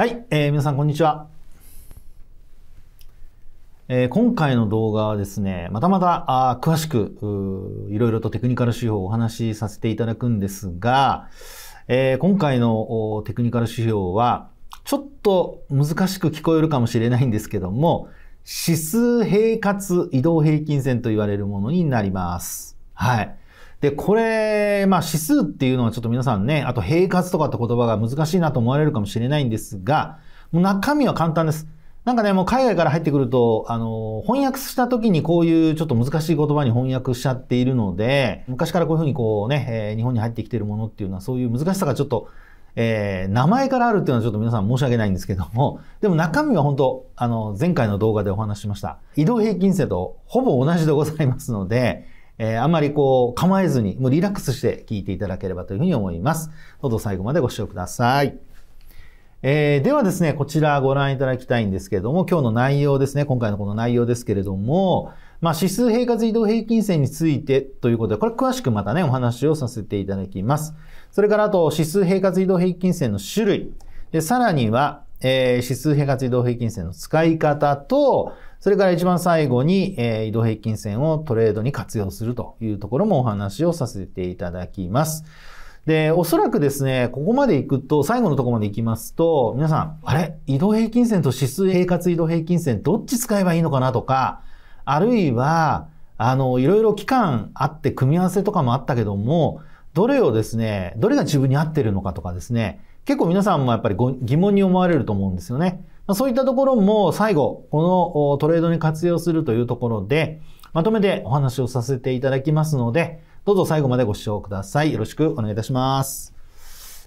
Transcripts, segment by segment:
はい、えー、皆さんこんにちは、えー、今回の動画はですね、またまたあ詳しくいろいろとテクニカル手法をお話しさせていただくんですが、えー、今回のテクニカル指標はちょっと難しく聞こえるかもしれないんですけども、指数平滑移動平均線と言われるものになります。はい。で、これ、まあ指数っていうのはちょっと皆さんね、あと平滑とかって言葉が難しいなと思われるかもしれないんですが、もう中身は簡単です。なんかね、もう海外から入ってくると、あの、翻訳した時にこういうちょっと難しい言葉に翻訳しちゃっているので、昔からこういうふうにこうね、えー、日本に入ってきてるものっていうのはそういう難しさがちょっと、えー、名前からあるっていうのはちょっと皆さん申し訳ないんですけども、でも中身は本当、あの、前回の動画でお話ししました。移動平均線とほぼ同じでございますので、えー、あまりこう構えずに、もうリラックスして聞いていただければというふうに思います。どうぞ最後までご視聴ください。えー、ではですね、こちらご覧いただきたいんですけれども、今日の内容ですね、今回のこの内容ですけれども、まあ、指数平滑移動平均線についてということで、これ詳しくまたね、お話をさせていただきます。それからあと、指数平滑移動平均線の種類。で、さらには、えー、指数平滑移動平均線の使い方と、それから一番最後に、えー、移動平均線をトレードに活用するというところもお話をさせていただきます。で、おそらくですね、ここまで行くと、最後のところまで行きますと、皆さん、あれ移動平均線と指数平滑移動平均線どっち使えばいいのかなとか、あるいは、あの、いろいろ期間あって組み合わせとかもあったけども、どれをですね、どれが自分に合ってるのかとかですね、結構皆さんもやっぱり疑問に思われると思うんですよね。まあ、そういったところも最後、このトレードに活用するというところで、まとめてお話をさせていただきますので、どうぞ最後までご視聴ください。よろしくお願いいたします。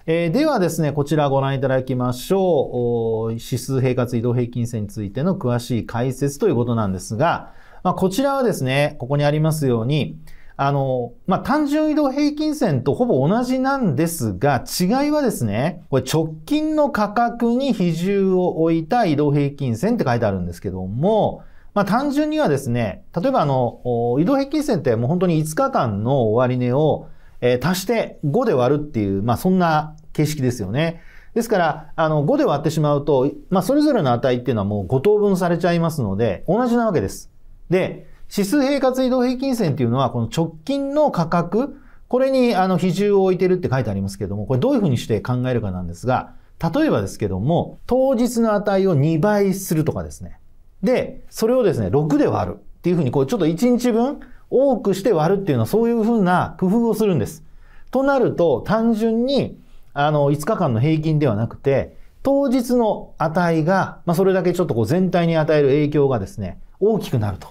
えー、ではですね、こちらご覧いただきましょう。指数平滑移動平均線についての詳しい解説ということなんですが、まあ、こちらはですね、ここにありますように、あの、まあ、単純移動平均線とほぼ同じなんですが、違いはですね、これ直近の価格に比重を置いた移動平均線って書いてあるんですけども、まあ、単純にはですね、例えばあの、移動平均線ってもう本当に5日間の終値を、えー、足して5で割るっていう、まあ、そんな形式ですよね。ですから、あの、5で割ってしまうと、まあ、それぞれの値っていうのはもう5等分されちゃいますので、同じなわけです。で、指数平滑移動平均線っていうのは、この直近の価格、これにあの比重を置いてるって書いてありますけども、これどういうふうにして考えるかなんですが、例えばですけども、当日の値を2倍するとかですね。で、それをですね、6で割るっていうふうに、こうちょっと1日分多くして割るっていうのはそういうふうな工夫をするんです。となると、単純に、あの、5日間の平均ではなくて、当日の値が、まあ、それだけちょっとこう全体に与える影響がですね、大きくなると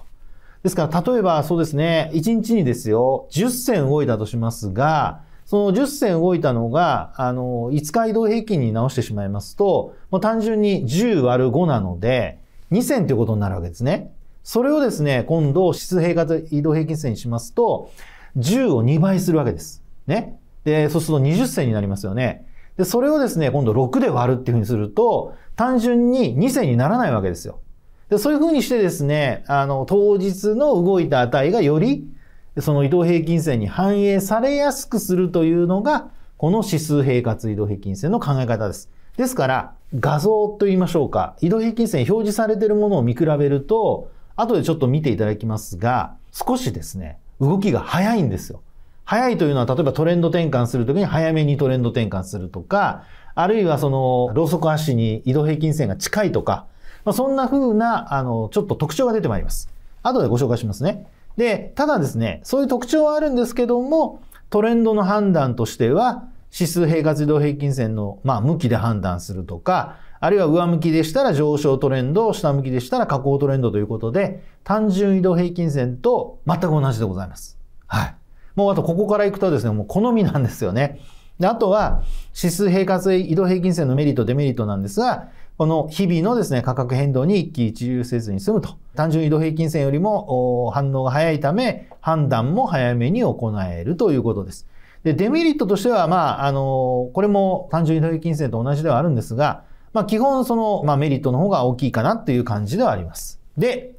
ですから、例えばそうですね、1日にですよ、10銭動いたとしますが、その10銭動いたのが、あの、5日移動平均に直してしまいますと、もう単純に10割る5なので、2銭ということになるわけですね。それをですね、今度、指数平滑移動平均線にしますと、10を2倍するわけです。ね。で、そうすると20銭になりますよね。で、それをですね、今度6で割るっていうふうにすると、単純に2銭にならないわけですよ。でそういうふうにしてですね、あの、当日の動いた値がより、その移動平均線に反映されやすくするというのが、この指数平滑移動平均線の考え方です。ですから、画像と言いましょうか、移動平均線表示されているものを見比べると、後でちょっと見ていただきますが、少しですね、動きが早いんですよ。早いというのは、例えばトレンド転換するときに早めにトレンド転換するとか、あるいはその、ローソク足に移動平均線が近いとか、まあ、そんな風な、あの、ちょっと特徴が出てまいります。後でご紹介しますね。で、ただですね、そういう特徴はあるんですけども、トレンドの判断としては、指数平滑移動平均線の、まあ、向きで判断するとか、あるいは上向きでしたら上昇トレンド、下向きでしたら下降トレンドということで、単純移動平均線と全く同じでございます。はい。もうあとここから行くとですね、もう好みなんですよね。であとは指数平滑移動平均線のメリット、デメリットなんですが、この日々のですね、価格変動に一喜一憂せずに済むと。単純移動平均線よりも反応が早いため、判断も早めに行えるということです。で、デメリットとしては、まあ、あの、これも単純移動平均線と同じではあるんですが、まあ、基本その、まあ、メリットの方が大きいかなという感じではあります。で、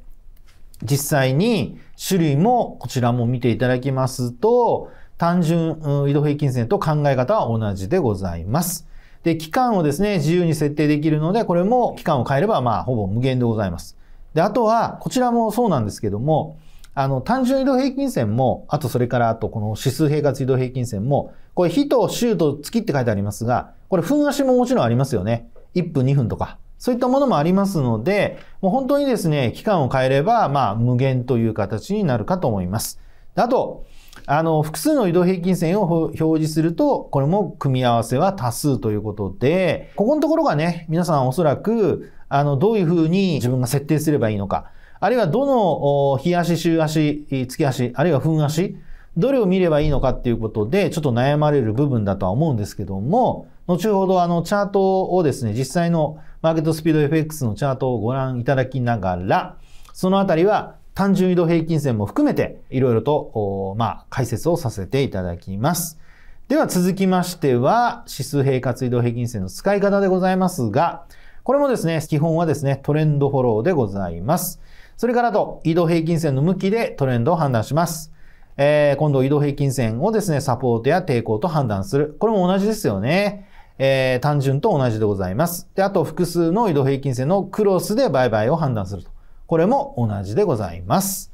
実際に種類もこちらも見ていただきますと、単純移動平均線と考え方は同じでございます。で、期間をですね、自由に設定できるので、これも期間を変えれば、まあ、ほぼ無限でございます。で、あとは、こちらもそうなんですけども、あの、単純移動平均線も、あとそれから、あとこの指数平滑移動平均線も、これ、日と週と月って書いてありますが、これ、分足ももちろんありますよね。1分、2分とか。そういったものもありますので、もう本当にですね、期間を変えれば、まあ、無限という形になるかと思います。あと、あの、複数の移動平均線を表示すると、これも組み合わせは多数ということで、ここのところがね、皆さんおそらく、あの、どういうふうに自分が設定すればいいのか、あるいはどの、日足、週足、月足、あるいは分足、どれを見ればいいのかっていうことで、ちょっと悩まれる部分だとは思うんですけども、後ほどあのチャートをですね、実際のマーケットスピード FX のチャートをご覧いただきながら、そのあたりは単純移動平均線も含めて、いろいろと、まあ、解説をさせていただきます。では続きましては、指数平滑移動平均線の使い方でございますが、これもですね、基本はですね、トレンドフォローでございます。それからと、移動平均線の向きでトレンドを判断します。えー、今度移動平均線をですね、サポートや抵抗と判断する。これも同じですよね。えー、単純と同じでございます。で、あと複数の移動平均線のクロスで売買を判断すると。これも同じでございます。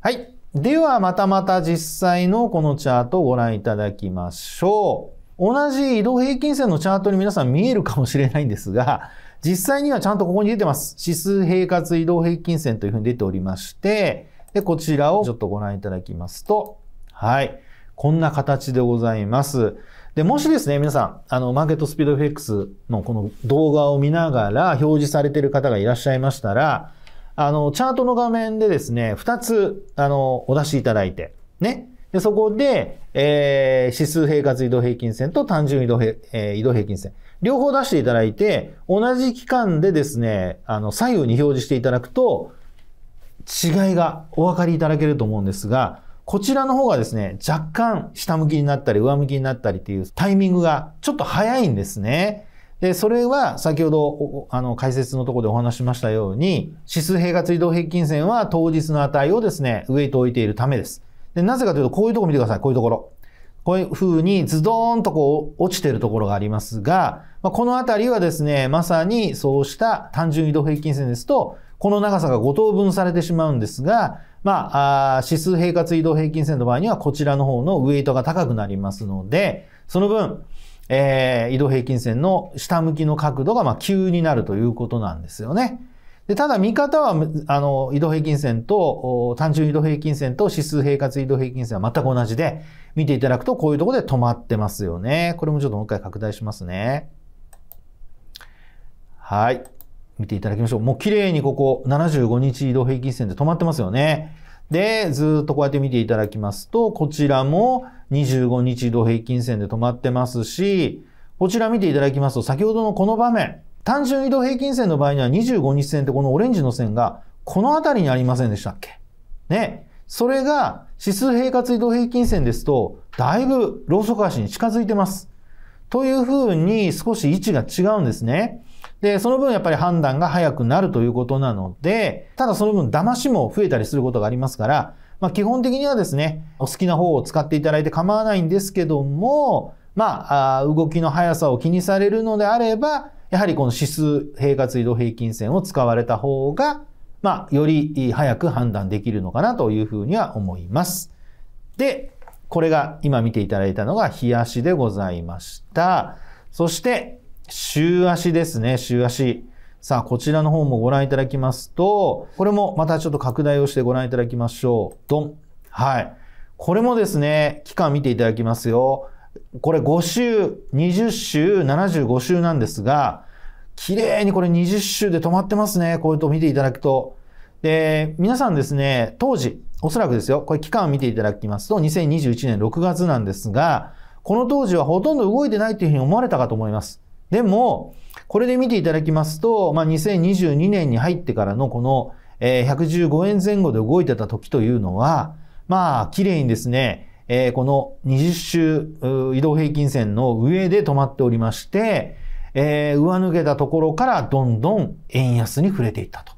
はい。では、またまた実際のこのチャートをご覧いただきましょう。同じ移動平均線のチャートに皆さん見えるかもしれないんですが、実際にはちゃんとここに出てます。指数平滑移動平均線というふうに出ておりまして、で、こちらをちょっとご覧いただきますと、はい。こんな形でございます。で、もしですね、皆さん、あの、マーケットスピード FX のこの動画を見ながら表示されている方がいらっしゃいましたら、あの、チャートの画面でですね、2つ、あの、お出しいただいて、ね。で、そこで、えー、指数平滑移動平均線と単純移動えー、移動平均線。両方出していただいて、同じ期間でですね、あの、左右に表示していただくと、違いがお分かりいただけると思うんですが、こちらの方がですね、若干下向きになったり上向きになったりっていうタイミングがちょっと早いんですね。で、それは先ほど、あの、解説のところでお話しましたように、指数平滑移動平均線は当日の値をですね、ウとイトを置いているためです。で、なぜかというと、こういうところ見てください。こういうところ。こういう風にズドーンとこう落ちてるところがありますが、まあ、この辺りはですね、まさにそうした単純移動平均線ですと、この長さが5等分されてしまうんですが、まあ、あ指数平滑移動平均線の場合にはこちらの方のウエイトが高くなりますので、その分、えー、移動平均線の下向きの角度がま急になるということなんですよね。でただ見方は、あの、移動平均線と、単純移動平均線と指数平滑移動平均線は全く同じで、見ていただくとこういうとこで止まってますよね。これもちょっともう一回拡大しますね。はい。見ていただきましょう。もう綺麗にここ75日移動平均線で止まってますよね。で、ずっとこうやって見ていただきますと、こちらも、25日移動平均線で止まってますし、こちら見ていただきますと、先ほどのこの場面、単純移動平均線の場合には25日線ってこのオレンジの線がこの辺りにありませんでしたっけね。それが指数平滑移動平均線ですと、だいぶローソク足に近づいてます。というふうに少し位置が違うんですね。で、その分やっぱり判断が早くなるということなので、ただその分騙しも増えたりすることがありますから、まあ、基本的にはですね、お好きな方を使っていただいて構わないんですけども、まあ、動きの速さを気にされるのであれば、やはりこの指数平滑移動平均線を使われた方が、まあ、より早く判断できるのかなというふうには思います。で、これが今見ていただいたのが日足でございました。そして、週足ですね、週足。さあ、こちらの方もご覧いただきますと、これもまたちょっと拡大をしてご覧いただきましょう。ドン。はい。これもですね、期間見ていただきますよ。これ5週、20週、75週なんですが、綺麗にこれ20週で止まってますね。こういうと見ていただくと。で、皆さんですね、当時、おそらくですよ、これ期間を見ていただきますと、2021年6月なんですが、この当時はほとんど動いてないというふうに思われたかと思います。でも、これで見ていただきますと、まあ、2022年に入ってからのこの、えー、115円前後で動いてた時というのは、まあ、綺麗にですね、えー、この20周移動平均線の上で止まっておりまして、えー、上抜けたところからどんどん円安に触れていったと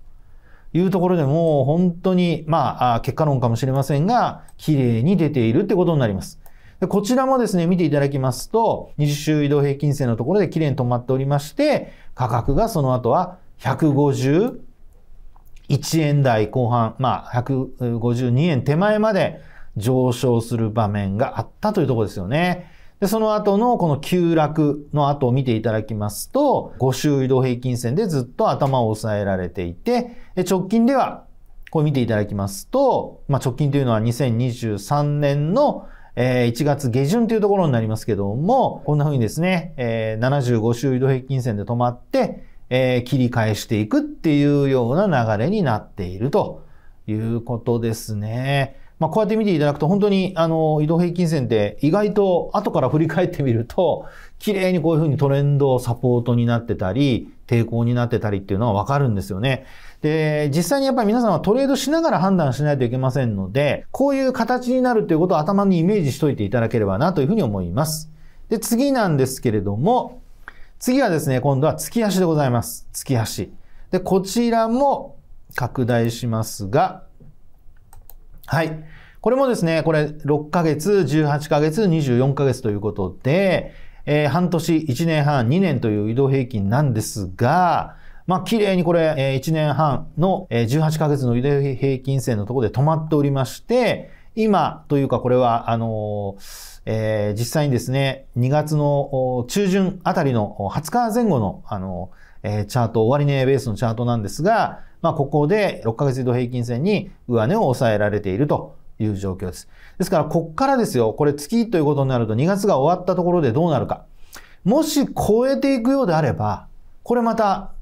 いうところでも本当に、まあ、結果論かもしれませんが、綺麗に出ているってことになります。でこちらもですね、見ていただきますと、20周移動平均線のところで綺麗に止まっておりまして、価格がその後は151円台後半、まあ、152円手前まで上昇する場面があったというところですよね。で、その後のこの急落の後を見ていただきますと、5周移動平均線でずっと頭を押さえられていて、直近では、これ見ていただきますと、まあ、直近というのは2023年のえ1月下旬というところになりますけども、こんな風にですね、え75週移動平均線で止まって、え切り返していくっていうような流れになっているということですね。まあ、こうやって見ていただくと本当にあの移動平均線って意外と後から振り返ってみると綺麗にこういうふうにトレンドサポートになってたり抵抗になってたりっていうのはわかるんですよね。で、実際にやっぱり皆さんはトレードしながら判断しないといけませんので、こういう形になるということを頭にイメージしといていただければなというふうに思います。で、次なんですけれども、次はですね、今度は月足でございます。月足。で、こちらも拡大しますが、はい。これもですね、これ6ヶ月、18ヶ月、24ヶ月ということで、えー、半年、1年半、2年という移動平均なんですが、まあ、綺麗にこれ、え1年半の、え18ヶ月の移動平均線のところで止まっておりまして、今というかこれは、あのえー、実際にですね、2月の中旬あたりの20日前後の、あのえー、チャート、終値ベースのチャートなんですが、まあ、ここで6ヶ月移動平均線に上値を抑えられているという状況です。ですから、こっからですよ、これ月ということになると2月が終わったところでどうなるか。もし超えていくようであれば、これまた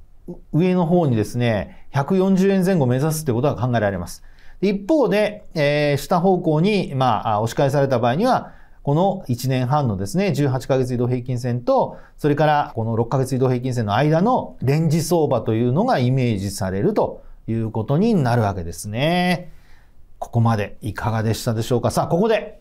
上の方にですね、140円前後目指すってことが考えられます。一方で、えー、下方向に、まあ、押し返された場合には、この1年半のですね、18ヶ月移動平均線と、それからこの6ヶ月移動平均線の間のレンジ相場というのがイメージされるということになるわけですね。ここまでいかがでしたでしょうかさあ、ここで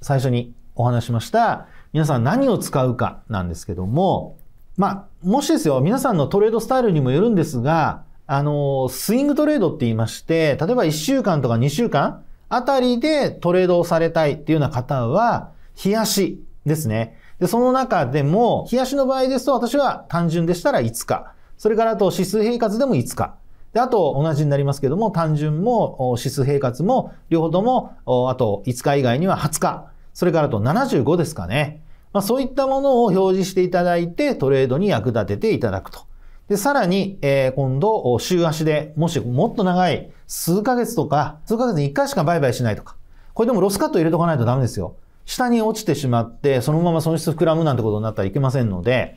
最初にお話しました、皆さん何を使うかなんですけども、まあ、もしですよ、皆さんのトレードスタイルにもよるんですが、あの、スイングトレードって言いまして、例えば1週間とか2週間あたりでトレードをされたいっていうような方は、冷やしですね。で、その中でも、冷やしの場合ですと私は単純でしたら5日。それからあと指数平滑でも5日。で、あと同じになりますけども、単純も指数平滑も両方とも、あと5日以外には20日。それからあと75ですかね。まあ、そういったものを表示していただいて、トレードに役立てていただくと。で、さらに、えー、今度、週足で、もしもっと長い、数ヶ月とか、数ヶ月に1回しか売買しないとか、これでもロスカット入れとかないとダメですよ。下に落ちてしまって、そのまま損失膨らむなんてことになったらいけませんので、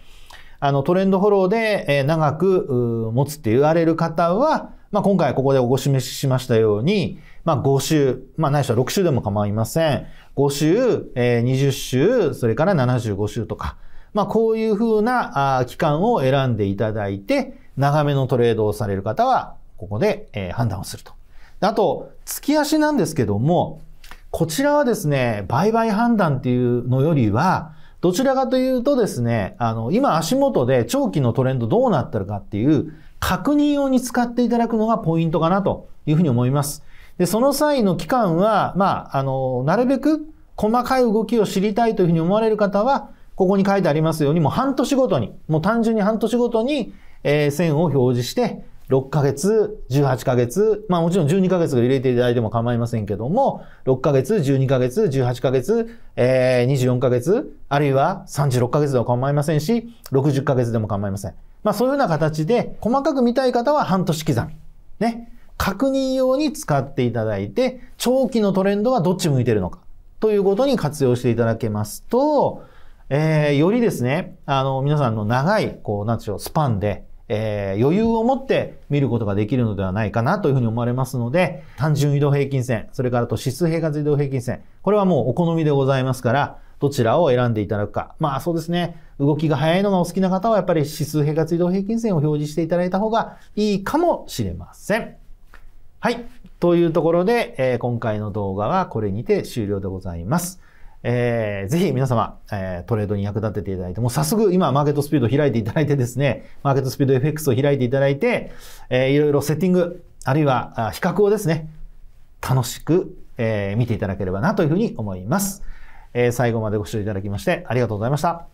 あの、トレンドフォローで、え長く持つって言われる方は、まあ、今回ここでお示ししましたように、まあ、5週、まあ、ないしは6週でも構いません。5週、えー、20週、それから75週とか、まあ、こういうふうな期間を選んでいただいて、長めのトレードをされる方は、ここで、えー、判断をすると。あと、月足なんですけども、こちらはですね、売買判断っていうのよりは、どちらかというとですね、あの、今足元で長期のトレンドどうなってるかっていう確認用に使っていただくのがポイントかなというふうに思います。で、その際の期間は、まあ、あの、なるべく細かい動きを知りたいというふうに思われる方は、ここに書いてありますように、もう半年ごとに、もう単純に半年ごとに、えー、線を表示して、6ヶ月、18ヶ月、まあもちろん12ヶ月が入れていただいても構いませんけども、6ヶ月、12ヶ月、18ヶ月、えー、24ヶ月、あるいは36ヶ月でも構いませんし、60ヶ月でも構いません。まあそういうような形で、細かく見たい方は半年刻み。ね。確認用に使っていただいて、長期のトレンドはどっち向いてるのか、ということに活用していただけますと、えー、よりですね、あの、皆さんの長い、こう、なんでしょう、スパンで、えー、余裕を持って見ることができるのではないかなというふうに思われますので、単純移動平均線、それからと指数平滑移動平均線、これはもうお好みでございますから、どちらを選んでいただくか。まあそうですね。動きが早いのがお好きな方は、やっぱり指数平滑移動平均線を表示していただいた方がいいかもしれません。はい。というところで、えー、今回の動画はこれにて終了でございます。えー、ぜひ皆様、えー、トレードに役立てていただいて、もう早速今マーケットスピードを開いていただいてですね、マーケットスピード FX を開いていただいて、えー、いろいろセッティング、あるいは比較をですね、楽しく、えー、見ていただければなというふうに思います。えー、最後までご視聴いただきましてありがとうございました。